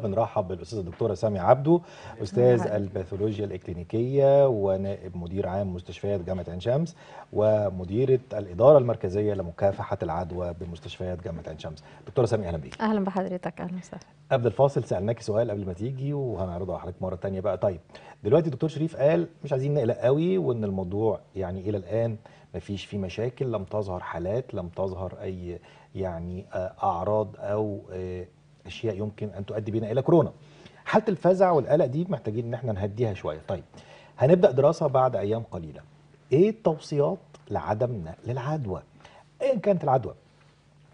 بنرحب بالاستاذه الدكتوره سامي عبده استاذ الباثولوجيا الاكلينيكيه ونائب مدير عام مستشفيات جامعه عين شمس ومديره الاداره المركزيه لمكافحه العدوى بمستشفيات جامعه عين شمس دكتوره سامي اهلا بيك اهلا بحضرتك اهلا وسهلا قبل الفاصل سالناكي سؤال قبل ما تيجي وهنعرضه على حضرتك مره ثانيه بقى طيب دلوقتي دكتور شريف قال مش عايزين نقلق قوي وان الموضوع يعني الى الان ما فيش فيه مشاكل لم تظهر حالات لم تظهر اي يعني آه، اعراض او آه، اشياء يمكن ان تؤدي بنا الى كورونا حاله الفزع والقلق دي محتاجين ان احنا نهديها شويه طيب هنبدا دراسه بعد ايام قليله ايه التوصيات لعدم نقل العدوى ايا كانت العدوى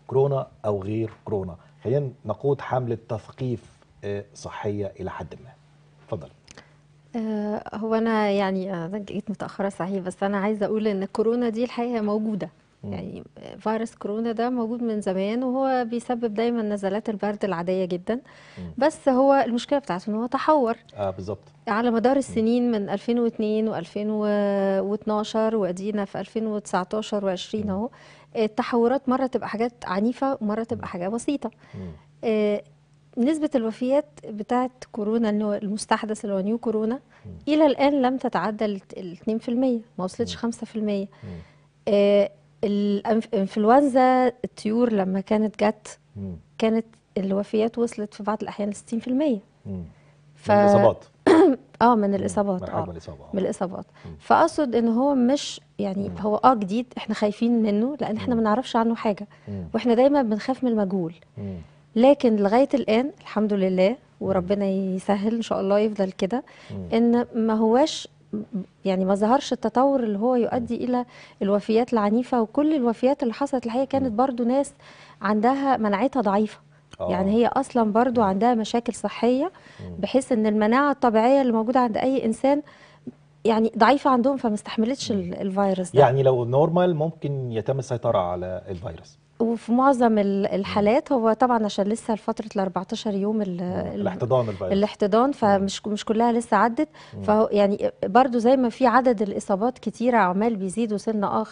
كورونا او غير كورونا خلينا نقود حمله تثقيف آه، صحيه الى حد ما اتفضل. آه، هو انا يعني آه، جيت متاخره صحيح بس انا عايزه اقول ان الكورونا دي الحقيقه موجوده يعني فيروس كورونا ده موجود من زمان وهو بيسبب دايما نزلات البرد العاديه جدا بس هو المشكله بتاعته ان هو تحور اه بالظبط على مدار السنين من 2002 و2012 وادينا في 2019 و20 اهو التحورات مره تبقى حاجات عنيفه ومره تبقى حاجه بسيطه آه، نسبة الوفيات بتاعت كورونا اللي هو المستحدث اللي هو نيو كورونا إلى الآن لم تتعدى ال 2% ما وصلتش 5% آه الانفلونزا الطيور لما كانت جت كانت الوفيات وصلت في بعض الاحيان ل 60% ف... من الاصابات اه من الاصابات اه من الاصابه من الاصابات فاقصد ان هو مش يعني مم. هو اه جديد احنا خايفين منه لان احنا ما نعرفش عنه حاجه مم. واحنا دايما بنخاف من المجهول لكن لغايه الان الحمد لله وربنا يسهل ان شاء الله يفضل كده ان ما هواش يعني ما ظهرش التطور اللي هو يؤدي الى الوفيات العنيفه وكل الوفيات اللي حصلت الحقيقه كانت برضو ناس عندها مناعتها ضعيفه أوه. يعني هي اصلا برضو عندها مشاكل صحيه بحيث ان المناعه الطبيعيه اللي موجوده عند اي انسان يعني ضعيفه عندهم فما استحملتش الفيروس ده يعني لو نورمال ممكن يتم السيطره على الفيروس وفي معظم الحالات هو طبعا عشان لسه فتره ال 14 يوم الـ الاحتضان البقى. الاحتضان فمش مش كلها لسه عدت فهو يعني برضو زي ما في عدد الاصابات كتيره عمال بيزيد وصلنا اه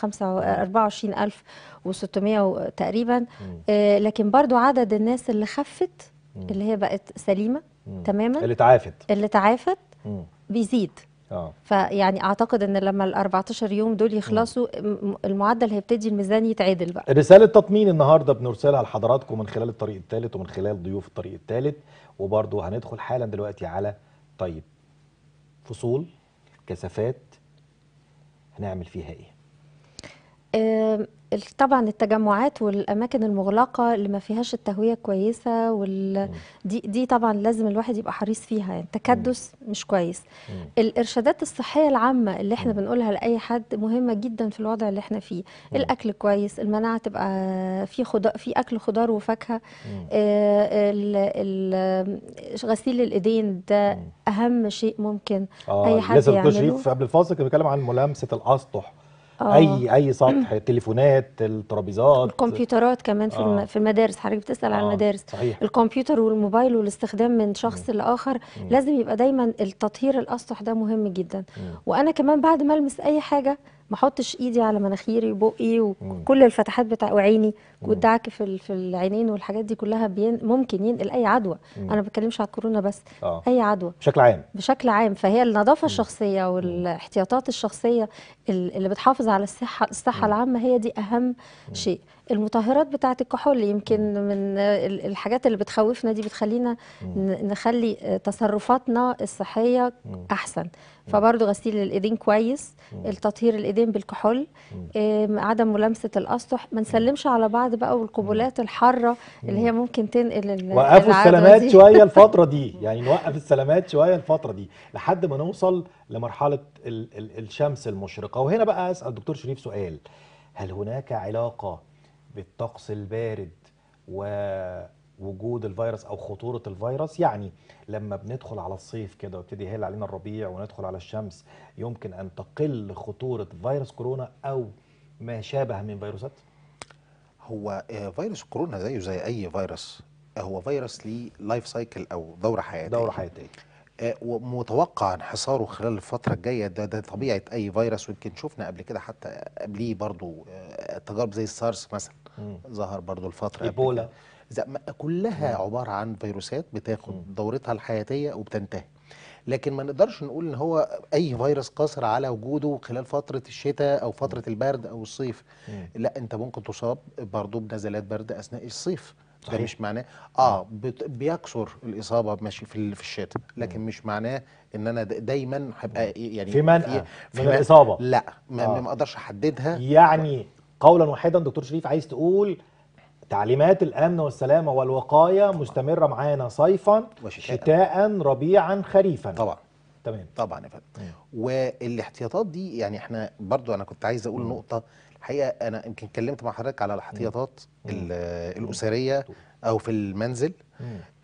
24600 تقريبا آه لكن برضو عدد الناس اللي خفت اللي هي بقت سليمه تماما اللي تعافت اللي تعافت بيزيد آه. فيعني اعتقد ان لما ال 14 يوم دول يخلصوا المعدل هيبتدي الميزان يتعدل بقى رساله تطمين النهارده بنرسلها لحضراتكم من خلال الطريق الثالث ومن خلال ضيوف الطريق الثالث وبرضه هندخل حالا دلوقتي على طيب فصول كثافات هنعمل فيها ايه طبعا التجمعات والاماكن المغلقه اللي ما فيهاش التهويه كويسه وال... دي دي طبعا لازم الواحد يبقى حريص فيها يعني التكدس مش كويس الارشادات الصحيه العامه اللي احنا بنقولها لاي حد مهمه جدا في الوضع اللي احنا فيه الاكل كويس المناعه تبقى في خضار في اكل خضار وفاكهه آه، ال... ال... غسيل الايدين ده اهم شيء ممكن آه اي حد يعمله لازم في قبل الفاصل كنا بنتكلم عن ملامسه الاسطح أوه. اي آه. اي سطح تليفونات الترابيزات الكمبيوترات كمان في آه. في المدارس حضرتك بتسال آه. على المدارس صحيح. الكمبيوتر والموبايل والاستخدام من شخص مم. لاخر مم. لازم يبقى دايما التطهير الاسطح ده مهم جدا مم. وانا كمان بعد ما المس اي حاجه ما احطش ايدي على مناخيري وبقي وكل الفتحات بتاع وعيني والدعك في في العينين والحاجات دي كلها بين ممكن ينقل اي عدوى انا ما بتكلمش على الكورونا بس آه. اي عدوى بشكل عام بشكل عام فهي النظافه الشخصيه والاحتياطات الشخصيه اللي بتحافظ على الصحه الصحه العامه هي دي اهم شيء المطهرات بتاعه الكحول يمكن من الحاجات اللي بتخوفنا دي بتخلينا نخلي آه، تصرفاتنا الصحيه احسن فبرضه غسيل الايدين كويس التطهير الايدين بالكحول عدم ملامسه الاسطح ما نسلمش على بعض بقى والقبلات الحاره اللي هي ممكن تنقل وقفوا السلامات شويه الفتره دي يعني نوقف السلامات شويه الفتره دي لحد ما نوصل لمرحله الشمس المشرقه وهنا بقى اسال دكتور شريف سؤال هل هناك علاقه بالطقس البارد ووجود الفيروس او خطوره الفيروس يعني لما بندخل على الصيف كده ويبتدي يهل علينا الربيع وندخل على الشمس يمكن ان تقل خطوره فيروس كورونا او ما شابه من فيروسات هو آه، فيروس كورونا زيه زي اي فيروس هو فيروس ليه لايف سايكل او دوره حياتيه دوره حياتيه آه، ومتوقع انحصاره خلال الفترة الجاية ده ده طبيعة أي فيروس ويمكن شفنا قبل كده حتى قبليه برضو آه، تجارب زي السارس مثلا ظهر برضو الفترة إيبولا كلها عبارة عن فيروسات بتاخد دورتها الحياتية وبتنتهي لكن ما نقدرش نقول ان هو اي فيروس قاصر على وجوده خلال فتره الشتاء او فتره البرد او الصيف لا انت ممكن تصاب برضه بنزلات برد اثناء الصيف صحيح. ده مش معناه اه بيكسر الاصابه ماشي في في الشتاء لكن مش معناه ان انا دايما هبقى إيه، يعني في منقى إيه، في من الاصابه لا ما, آه. ما اقدرش احددها يعني قولا واحدا دكتور شريف عايز تقول تعليمات الامن والسلامه والوقايه طبعا. مستمره معانا صيفا وشتاء. شتاء ربيعا خريفا طبعا تمام طبعا يا فندم والاحتياطات دي يعني احنا برضو انا كنت عايز اقول نقطه حقيقه انا يمكن اتكلمت مع حضرتك على الاحتياطات الاسريه او في المنزل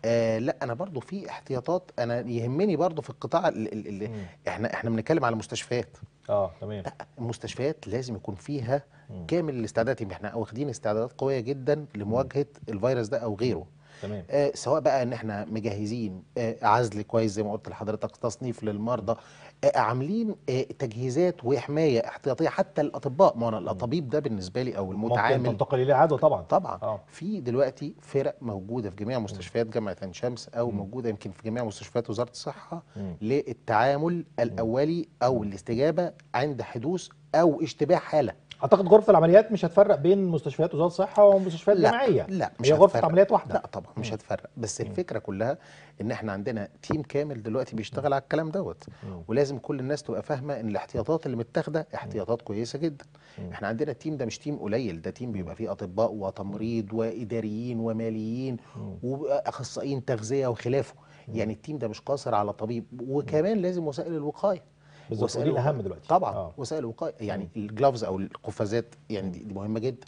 آه لا انا برضو في احتياطات انا يهمني برضو في القطاع اللي اللي احنا احنا بنتكلم على المستشفيات اه تمام لا المستشفيات لازم يكون فيها مم. كامل الاستعدادات احنا واخدين استعدادات قويه جدا لمواجهه مم. الفيروس ده او غيره تمام. آه سواء بقى ان احنا مجهزين آه عزل كويس زي ما قلت لحضرتك تصنيف للمرضى آه عاملين آه تجهيزات وحمايه احتياطيه حتى الاطباء ما انا الطبيب ده بالنسبه لي او المتعامل ممكن تنتقل اليه عدوى طبعا طبعا آه. في دلوقتي فرق موجوده في جميع مستشفيات جامعه عين شمس او م. موجوده يمكن في جميع مستشفيات وزاره الصحه م. للتعامل الاولي او الاستجابه عند حدوث او اشتباه حاله اعتقد غرفه العمليات مش هتفرق بين مستشفيات وزاره الصحه ومستشفيات لا جامعيه لا مش هي غرفه هتفرق. عمليات واحده لا طبعا مش هتفرق بس الفكره كلها ان احنا عندنا تيم كامل دلوقتي بيشتغل على الكلام دوت ولازم كل الناس تبقى فاهمه ان الاحتياطات اللي متاخده احتياطات كويسه جدا احنا عندنا التيم ده مش تيم قليل ده تيم بيبقى فيه اطباء وتمريض واداريين وماليين واخصائيين تغذيه وخلافه يعني التيم ده مش قاصر على طبيب وكمان لازم وسائل الوقايه بالظبط وسائل الاهم دلوقتي طبعا آه. وسائل الوقايه يعني الجلافز او القفازات يعني دي, دي مهمه جدا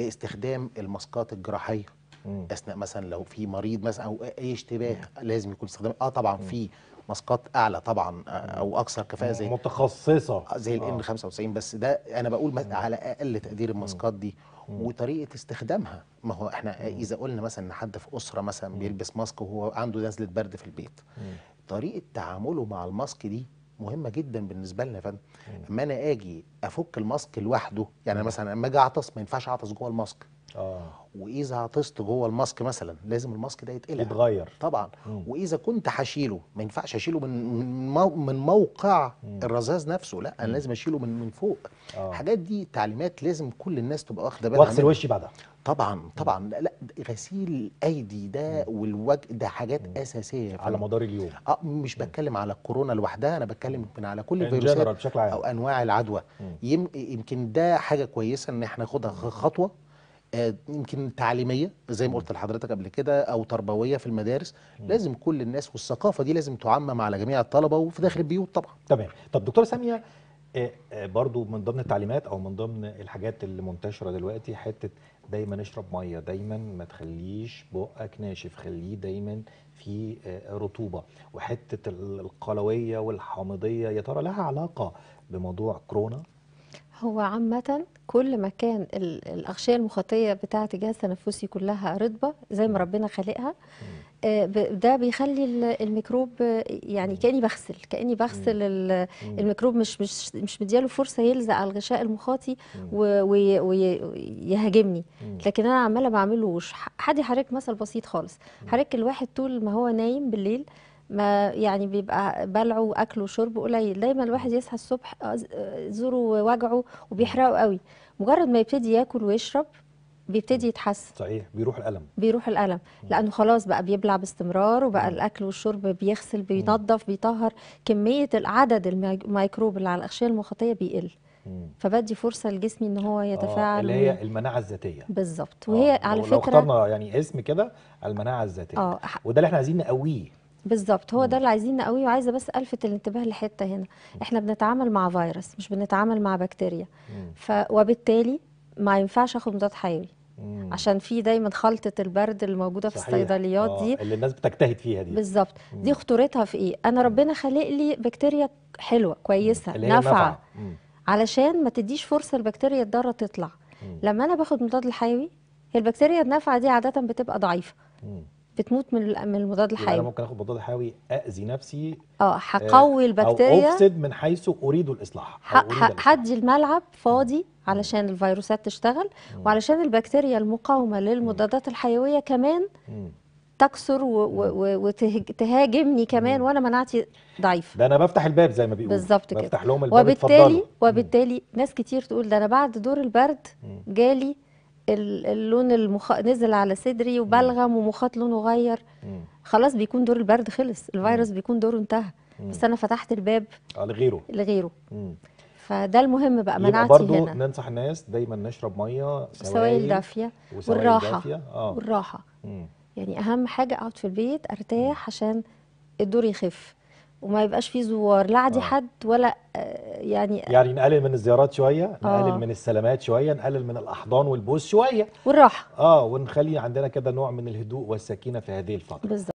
استخدام الماسكات الجراحيه مم. اثناء مثلا لو في مريض مثلا او اي اشتباه مم. لازم يكون استخدام اه طبعا في ماسكات اعلى طبعا آه، او اكثر كفاءه زي متخصصه آه، زي الان آه. 95 بس ده انا بقول مم. على اقل تقدير الماسكات دي وطريقه استخدامها ما هو احنا اذا قلنا مثلا ان حد في اسره مثلا بيلبس ماسك وهو عنده نزله برد في البيت طريقه تعامله مع الماسك دي مهمه جدا بالنسبه لنا يا فندم اما انا اجي افك الماسك لوحده يعني مثلا اما اجي اعطس ما ينفعش اعطس جوه الماسك اه واذا عطست جوه الماسك مثلا لازم الماسك ده يتقلع يتغير طبعا مم. واذا كنت هشيله ما ينفعش اشيله من من موقع مم. الرذاذ نفسه لا انا مم. لازم اشيله من من فوق الحاجات آه. دي تعليمات لازم كل الناس تبقى واخده بالها واغسل وشي بعدها طبعا طبعا لا, لا غسيل الايدي ده والوجه ده حاجات مم. اساسيه على مدار اليوم اه مش بتكلم على الكورونا لوحدها انا بتكلم من على كل الفيروسات او انواع العدوى يم يمكن ده حاجه كويسه ان احنا ناخدها خطوه آه يمكن تعليميه زي ما قلت لحضرتك قبل كده او تربويه في المدارس مم. لازم كل الناس والثقافه دي لازم تعمم على جميع الطلبه وفي داخل البيوت طبعا تمام طب دكتوره ساميه إيه، إيه، برضو من ضمن التعليمات او من ضمن الحاجات اللي منتشره دلوقتي حته دايما اشرب ميه دايما ما تخليش بقك ناشف خليه دايما في إيه، رطوبه وحته القلويه والحامضيه يا ترى لها علاقه بموضوع كورونا هو عامة كل ما كان الأغشية المخاطية بتاعة الجهاز التنفسي كلها رطبة زي ما ربنا خالقها آه، ده بيخلي الميكروب آه، يعني كاني بغسل كاني بغسل الميكروب مش مش مش مدياله فرصه يلزق على الغشاء المخاطي ويهاجمني لكن انا عماله بعمل له حد حضرتك مثل بسيط خالص حضرتك الواحد طول ما هو نايم بالليل ما يعني بيبقى بلعه واكله وشربه قليل دايما الواحد يصحى الصبح آه، زوره وجعه وبيحرقه قوي مجرد ما يبتدي ياكل ويشرب بيبتدي يتحسن صحيح بيروح الالم بيروح الالم لانه خلاص بقى بيبلع باستمرار وبقى مم. الاكل والشرب بيغسل بينظف بيطهر كميه العدد الميكروب اللي على الاغشيه المخاطيه بيقل مم. فبدي فرصه لجسمي ان هو آه، يتفاعل آه اللي هي المناعه الذاتيه بالظبط آه، وهي آه. على فكره لو اخترنا يعني اسم كده المناعه الذاتيه آه. وده اللي احنا عايزين نقويه بالظبط هو ده اللي عايزين نقويه وعايزه بس الفت الانتباه لحته هنا احنا بنتعامل مع فيروس مش بنتعامل مع بكتيريا ف وبالتالي ما ينفعش اخد مضاد حيوي عشان في دايما خلطه البرد اللي موجوده في الصيدليات آه. دي اللي الناس بتجتهد فيها دي بالظبط دي خطورتها في ايه انا ربنا خالق لي بكتيريا حلوه كويسه نافعه علشان ما تديش فرصه البكتيريا الضاره تطلع مم. لما انا باخد مضاد الحيوي هي البكتيريا النافعه دي عاده بتبقى ضعيفه مم. بتموت من المضاد الحيوي انا ممكن اخد مضاد حيوي اذي نفسي آه،, اه هقوي البكتيريا او افسد من حيث اريد الاصلاح هدي الملعب فاضي علشان الفيروسات تشتغل وعلشان البكتيريا المقاومه للمضادات الحيويه كمان تكسر وتهاجمني كمان وانا مناعتي ضعيفه ده انا بفتح الباب زي ما بيقولوا بالظبط كده بفتح لهم الباب وبالتالي وبالتالي ناس كتير تقول ده انا بعد دور البرد جالي اللون المخ... نزل على صدري وبلغم ومخاط لونه غير خلاص بيكون دور البرد خلص الفيروس بيكون دوره انتهى بس انا فتحت الباب آه، لغيره لغيره فده المهم بقى مناعتي برضو هنا برضه ننصح الناس دايما نشرب ميه سوائل دافيه والراحه دافية. آه. والراحه مم. يعني اهم حاجه اقعد في البيت ارتاح عشان الدور يخف وما يبقاش فيه زوار لا عادي آه. حد ولا آه، يعني يعني نقلل من الزيارات شويه نقلل آه. من السلامات شويه نقلل من الاحضان والبوس شويه والراحه اه ونخلي عندنا كده نوع من الهدوء والسكينه في هذه الفتره بالظبط